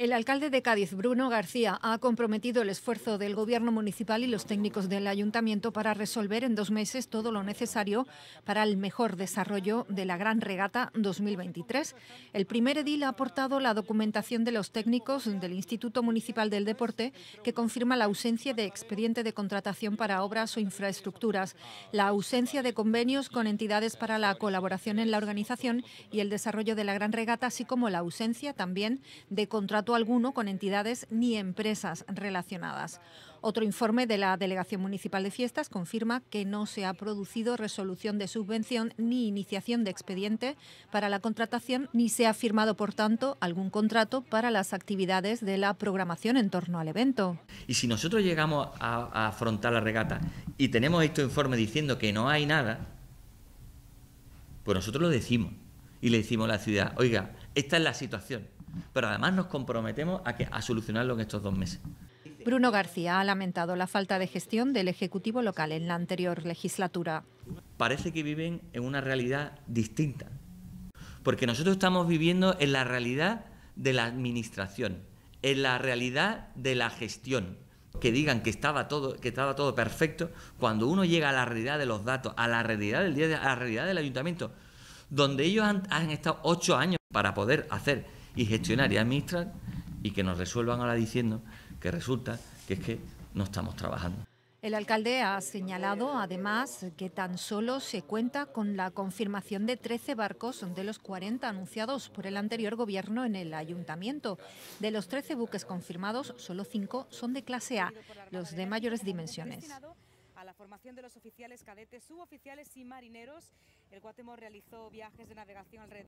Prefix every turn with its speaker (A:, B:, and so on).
A: El alcalde de Cádiz, Bruno García, ha comprometido el esfuerzo del Gobierno municipal y los técnicos del Ayuntamiento para resolver en dos meses todo lo necesario para el mejor desarrollo de la Gran Regata 2023. El primer edil ha aportado la documentación de los técnicos del Instituto Municipal del Deporte que confirma la ausencia de expediente de contratación para obras o infraestructuras, la ausencia de convenios con entidades para la colaboración en la organización y el desarrollo de la Gran Regata, así como la ausencia también de contratos alguno con entidades ni empresas relacionadas. Otro informe de la Delegación Municipal de Fiestas confirma que no se ha producido resolución de subvención ni iniciación de expediente para la contratación ni se ha firmado, por tanto, algún contrato para las actividades de la programación en torno al evento.
B: Y si nosotros llegamos a, a afrontar la regata y tenemos este informe diciendo que no hay nada, pues nosotros lo decimos y le decimos a la ciudad, oiga, esta es la situación. Pero además nos comprometemos a, que, a solucionarlo en estos dos meses.
A: Bruno García ha lamentado la falta de gestión del Ejecutivo local en la anterior legislatura.
B: Parece que viven en una realidad distinta, porque nosotros estamos viviendo en la realidad de la administración, en la realidad de la gestión. Que digan que estaba todo, que estaba todo perfecto, cuando uno llega a la realidad de los datos, a la realidad del día, a la realidad del ayuntamiento, donde ellos han estado ocho años para poder hacer y gestionar y administrar y que nos resuelvan ahora diciendo que resulta que es que no estamos trabajando.
A: El alcalde ha señalado, además, que tan solo se cuenta con la confirmación de 13 barcos de los 40 anunciados por el anterior gobierno en el ayuntamiento. De los 13 buques confirmados, solo 5 son de clase A, los de mayores dimensiones. los y marineros, el Guatemala realizó viajes de navegación alrededor.